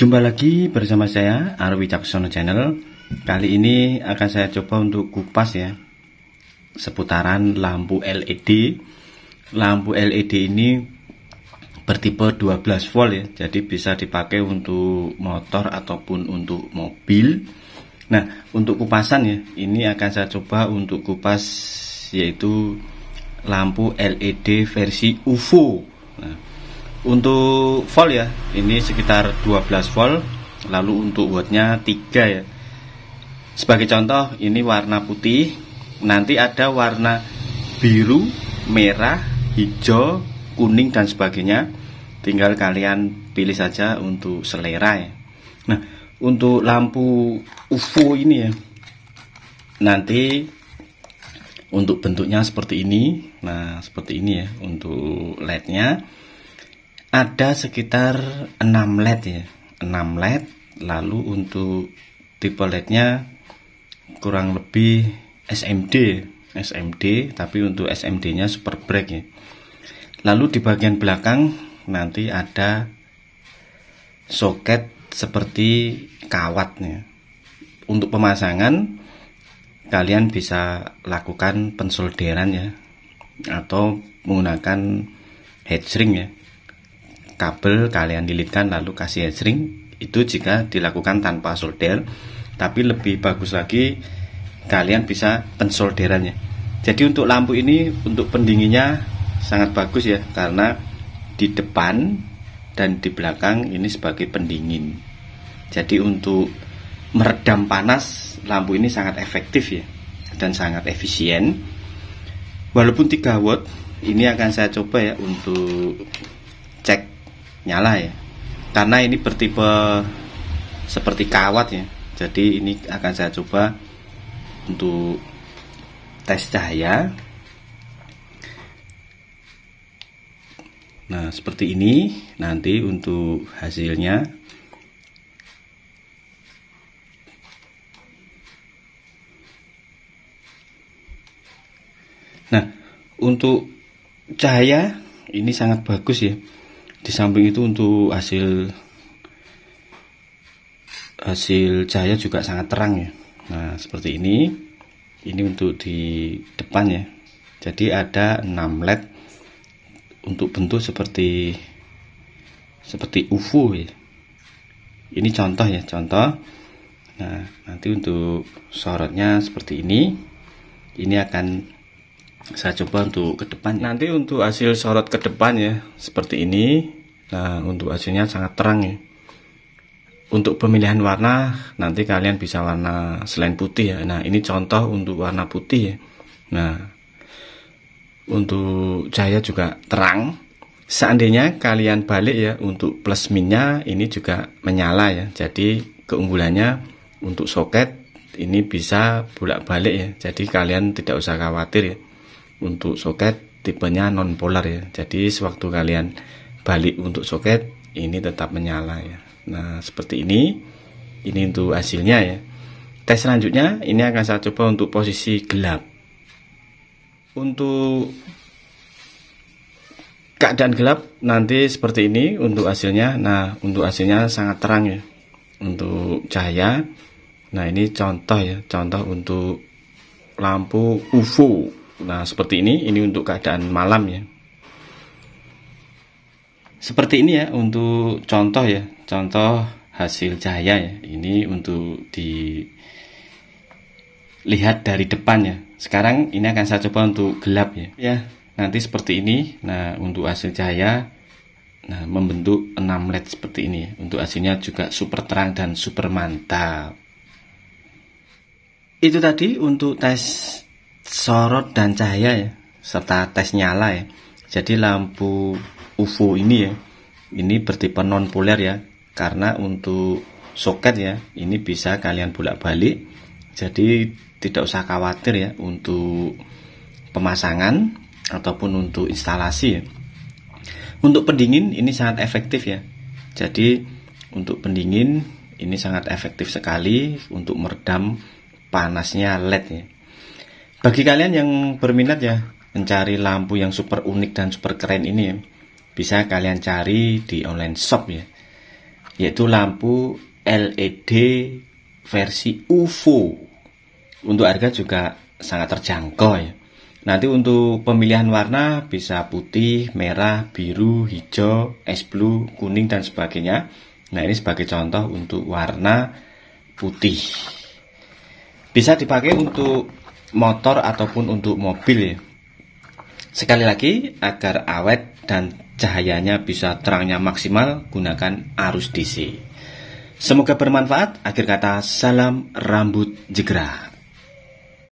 Jumpa lagi bersama saya Arwi Caksono Channel. Kali ini akan saya coba untuk kupas ya seputaran lampu LED. Lampu LED ini bertipe 12 volt ya. Jadi bisa dipakai untuk motor ataupun untuk mobil. Nah, untuk kupasan ya, ini akan saya coba untuk kupas yaitu lampu LED versi UFO. Nah, untuk volt ya ini sekitar 12 volt lalu untuk wattnya 3 ya sebagai contoh ini warna putih nanti ada warna biru merah hijau kuning dan sebagainya tinggal kalian pilih saja untuk selera ya nah untuk lampu UFO ini ya nanti untuk bentuknya seperti ini nah seperti ini ya untuk lednya ada sekitar 6 LED ya 6 LED lalu untuk tipe LED-nya kurang lebih SMD SMD tapi untuk SMD-nya super break ya lalu di bagian belakang nanti ada soket seperti kawatnya untuk pemasangan kalian bisa lakukan pensolderan ya atau menggunakan head shrink ya kabel kalian lilitkan lalu kasih headstring itu jika dilakukan tanpa solder tapi lebih bagus lagi kalian bisa pensolderannya jadi untuk lampu ini untuk pendinginnya sangat bagus ya karena di depan dan di belakang ini sebagai pendingin jadi untuk meredam panas lampu ini sangat efektif ya dan sangat efisien walaupun 3 watt ini akan saya coba ya untuk nyala ya karena ini bertipe seperti kawat ya jadi ini akan saya coba untuk tes cahaya nah seperti ini nanti untuk hasilnya nah untuk cahaya ini sangat bagus ya di samping itu untuk hasil hasil cahaya juga sangat terang ya nah seperti ini ini untuk di depan ya jadi ada 6 led untuk bentuk seperti seperti UFO ya ini contoh ya contoh nah nanti untuk sorotnya seperti ini ini akan saya coba untuk ke depan ya. nanti untuk hasil sorot ke depan ya seperti ini nah untuk hasilnya sangat terang ya untuk pemilihan warna nanti kalian bisa warna selain putih ya nah ini contoh untuk warna putih ya nah untuk cahaya juga terang seandainya kalian balik ya untuk plus minnya ini juga menyala ya jadi keunggulannya untuk soket ini bisa bolak-balik ya jadi kalian tidak usah khawatir ya untuk soket tipenya non polar ya jadi sewaktu kalian balik untuk soket ini tetap menyala ya nah seperti ini ini untuk hasilnya ya tes selanjutnya ini akan saya coba untuk posisi gelap untuk keadaan gelap nanti seperti ini untuk hasilnya nah untuk hasilnya sangat terang ya untuk cahaya nah ini contoh ya contoh untuk lampu UFO nah, seperti ini ini untuk keadaan malam ya seperti ini ya untuk contoh ya contoh hasil cahaya ya ini untuk dilihat dari depan ya sekarang ini akan saya coba untuk gelap ya ya nanti seperti ini nah untuk hasil cahaya nah membentuk 6 led seperti ini ya. untuk hasilnya juga super terang dan super mantap itu tadi untuk tes sorot dan cahaya ya, serta tes nyala ya. Jadi lampu UFO ini ya, ini bertipe non polar ya, karena untuk soket ya, ini bisa kalian bolak-balik. Jadi tidak usah khawatir ya untuk pemasangan ataupun untuk instalasi ya. Untuk pendingin ini sangat efektif ya. Jadi untuk pendingin ini sangat efektif sekali untuk meredam panasnya LED ya. Bagi kalian yang berminat ya mencari lampu yang super unik dan super keren ini ya, bisa kalian cari di online shop ya. Yaitu lampu LED versi UFO. Untuk harga juga sangat terjangkau ya. Nanti untuk pemilihan warna bisa putih, merah, biru, hijau, es blue, kuning dan sebagainya. Nah, ini sebagai contoh untuk warna putih. Bisa dipakai untuk motor ataupun untuk mobil ya. Sekali lagi, agar awet dan cahayanya bisa terangnya maksimal, gunakan arus DC. Semoga bermanfaat. Akhir kata, salam rambut jegrah.